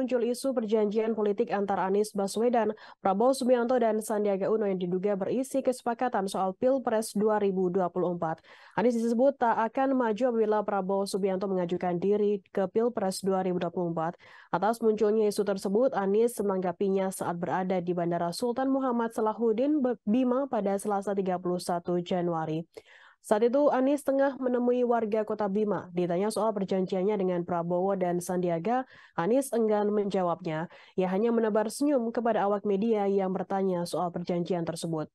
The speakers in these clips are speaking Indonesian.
muncul isu perjanjian politik antar Anies Baswedan, Prabowo Subianto, dan Sandiaga Uno yang diduga berisi kesepakatan soal Pilpres 2024. Anies disebut tak akan maju apabila Prabowo Subianto mengajukan diri ke Pilpres 2024. Atas munculnya isu tersebut, Anies menanggapinya saat berada di Bandara Sultan Muhammad Salahuddin Bima pada Selasa 31 Januari. Saat itu Anies tengah menemui warga Kota Bima. Ditanya soal perjanjiannya dengan Prabowo dan Sandiaga, Anies enggan menjawabnya. Ia hanya menebar senyum kepada awak media yang bertanya soal perjanjian tersebut.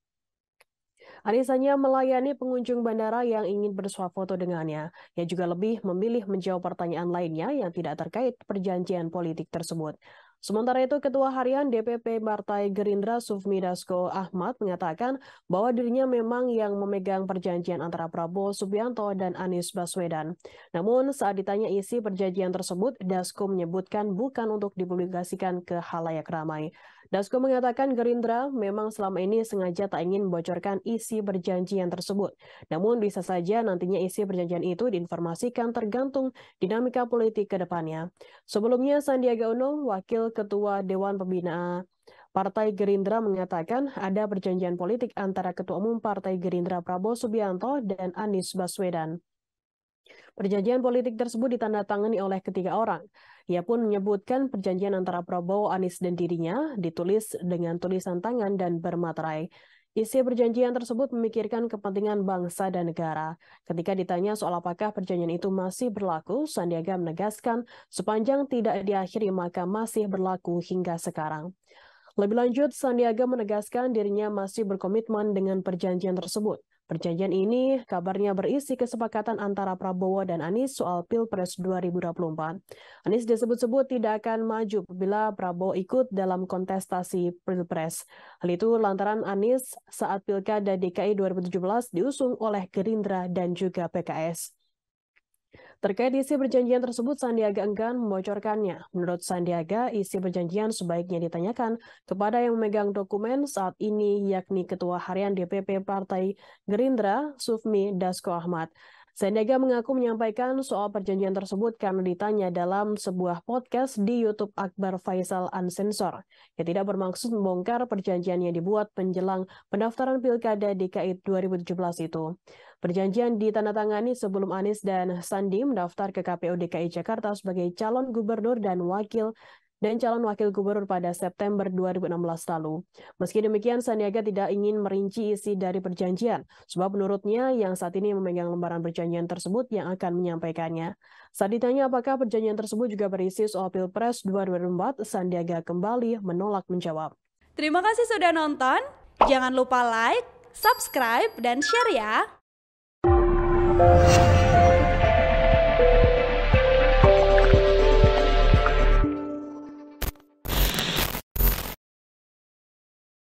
Anies hanya melayani pengunjung bandara yang ingin foto dengannya. Ia juga lebih memilih menjawab pertanyaan lainnya yang tidak terkait perjanjian politik tersebut. Sementara itu, Ketua Harian DPP Partai Gerindra Sufmi Dasko Ahmad mengatakan bahwa dirinya memang yang memegang perjanjian antara Prabowo Subianto dan Anies Baswedan. Namun, saat ditanya isi perjanjian tersebut, Dasko menyebutkan bukan untuk dipublikasikan ke halayak ramai. Dasko mengatakan Gerindra memang selama ini sengaja tak ingin membocorkan isi perjanjian tersebut. Namun bisa saja nantinya isi perjanjian itu diinformasikan tergantung dinamika politik ke depannya. Sebelumnya Sandiaga Uno, Wakil Ketua Dewan Pembina Partai Gerindra mengatakan ada perjanjian politik antara Ketua Umum Partai Gerindra Prabowo Subianto dan Anies Baswedan. Perjanjian politik tersebut ditandatangani oleh ketiga orang. Ia pun menyebutkan perjanjian antara Prabowo, Anies, dan dirinya ditulis dengan tulisan tangan dan bermaterai. Isi perjanjian tersebut memikirkan kepentingan bangsa dan negara. Ketika ditanya soal apakah perjanjian itu masih berlaku, Sandiaga menegaskan sepanjang tidak diakhiri maka masih berlaku hingga sekarang. Lebih lanjut, Sandiaga menegaskan dirinya masih berkomitmen dengan perjanjian tersebut. Perjanjian ini kabarnya berisi kesepakatan antara Prabowo dan Anies soal Pilpres 2024. Anies disebut-sebut tidak akan maju bila Prabowo ikut dalam kontestasi Pilpres. Hal itu lantaran Anies saat Pilkada DKI 2017 diusung oleh Gerindra dan juga PKS. Terkait isi perjanjian tersebut, Sandiaga enggan membocorkannya. Menurut Sandiaga, isi perjanjian sebaiknya ditanyakan kepada yang memegang dokumen saat ini, yakni Ketua Harian DPP Partai Gerindra, Sufmi Dasko Ahmad. Sandiaga mengaku menyampaikan soal perjanjian tersebut karena ditanya dalam sebuah podcast di YouTube Akbar Faisal ansensor yang tidak bermaksud membongkar perjanjian yang dibuat menjelang pendaftaran Pilkada DKI 2017 itu. Perjanjian ditandatangani sebelum Anies dan Sandi mendaftar ke KPU DKI Jakarta sebagai calon gubernur dan wakil dan calon wakil gubernur pada September 2016 lalu. Meski demikian, Sandiaga tidak ingin merinci isi dari perjanjian, sebab menurutnya yang saat ini memegang lembaran perjanjian tersebut yang akan menyampaikannya. Saat ditanya apakah perjanjian tersebut juga berisi soal Pilpres 2024, Sandiaga kembali menolak menjawab. Terima kasih sudah nonton. Jangan lupa like, subscribe, dan share ya.